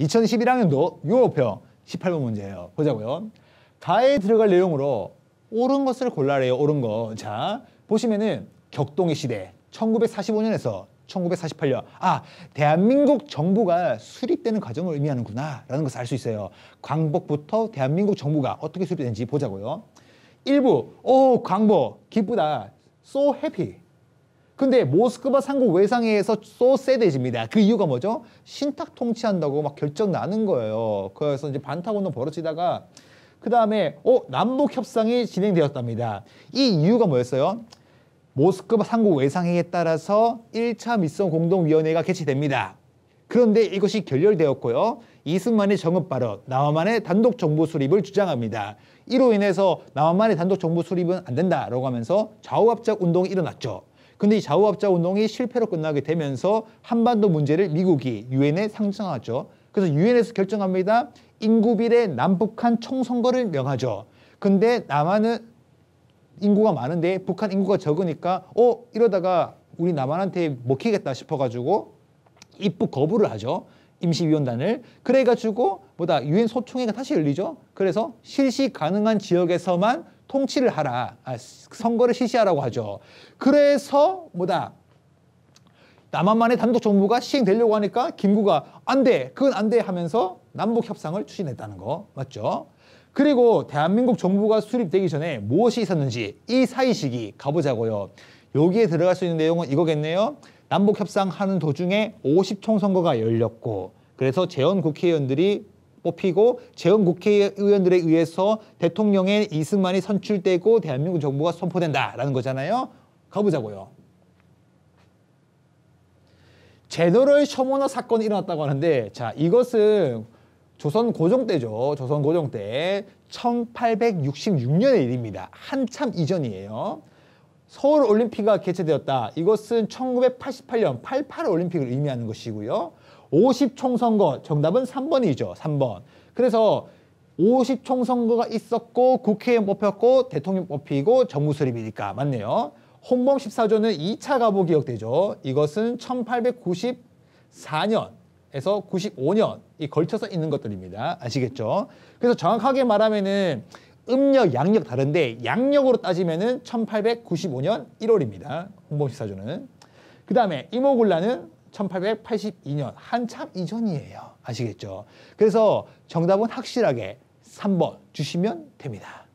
2011학년도 유호표 18번 문제예요. 보자고요. 가에 들어갈 내용으로 옳은 것을 골라래요. 옳은 거. 자, 보시면은 격동의 시대 1945년에서 1948년 아 대한민국 정부가 수립되는 과정을 의미하는구나 라는 것을 알 수 있어요 광복부터 대한민국 정부가 어떻게 수립되는지 보자고요 일부 오 광복 기쁘다 so happy 근데 모스크바 상국 외상회에서 쏘세대집니다. 그 이유가 뭐죠? 신탁 통치한다고 막 결정 나는 거예요. 그래서 이제 반타고는 벌어지다가 그 다음에 어 남북 협상이 진행되었답니다. 이 이유가 뭐였어요? 모스크바 상국 외상에 따라서 1차 미성 공동위원회가 개최됩니다. 그런데 이것이 결렬되었고요. 이승만의 정읍 발언, 나만의 단독 정부 수립을 주장합니다. 이로 인해서 나만의 단독 정부 수립은 안 된다라고 하면서 좌우합작 운동이 일어났죠. 근데 이좌우합자 운동이 실패로 끝나게 되면서 한반도 문제를 미국이 유엔에 상정하죠. 그래서 유엔에서 결정합니다. 인구 비례 남북한 총선거를 명하죠. 근데 남한은 인구가 많은데 북한 인구가 적으니까 어 이러다가 우리 남한한테 먹히겠다 싶어가지고 입국 거부를 하죠. 임시위원단을 그래가지고 뭐다 유엔 소총회가 다시 열리죠. 그래서 실시 가능한 지역에서만 통치를 하라, 아, 선거를 실시하라고 하죠. 그래서 뭐다? 남한만의 단독 정부가 시행되려고 하니까 김구가 안 돼, 그건 안 돼 하면서 남북 협상을 추진했다는 거 맞죠? 그리고 대한민국 정부가 수립되기 전에 무엇이 있었는지 이 사이 시기 가보자고요. 여기에 들어갈 수 있는 내용은 이거겠네요. 남북 협상하는 도중에 50총 선거가 열렸고 그래서 재원 국회의원들이 뽑히고 재원 국회의원들에 의해서 대통령의 이승만이 선출되고 대한민국 정부가 선포된다라는 거잖아요. 가보자고요. 제너럴 셔머너 사건이 일어났다고 하는데 자 이것은 조선 고종 때죠. 조선 고종 때 1866년의 일입니다. 한참 이전이에요. 서울 올림픽이 개최되었다. 이것은 1988년 88 올림픽을 의미하는 것이고요. 50 총선거 정답은 3번이죠. 3번. 그래서 50 총선거가 있었고 국회에 뽑혔고 대통령 뽑히고 정부 수립이니까 맞네요. 홍범 14조는 2차 가보 기억되죠. 이것은 1894년에서 95년이 걸쳐서 있는 것들입니다. 아시겠죠? 그래서 정확하게 말하면은 음력, 양력 다른데 양력으로 따지면은 1895년 1월입니다. 홍범 14조는. 그 다음에 이모굴라는 1882년 한참 이전이에요. 아시겠죠? 그래서 정답은 확실하게 3번 주시면 됩니다.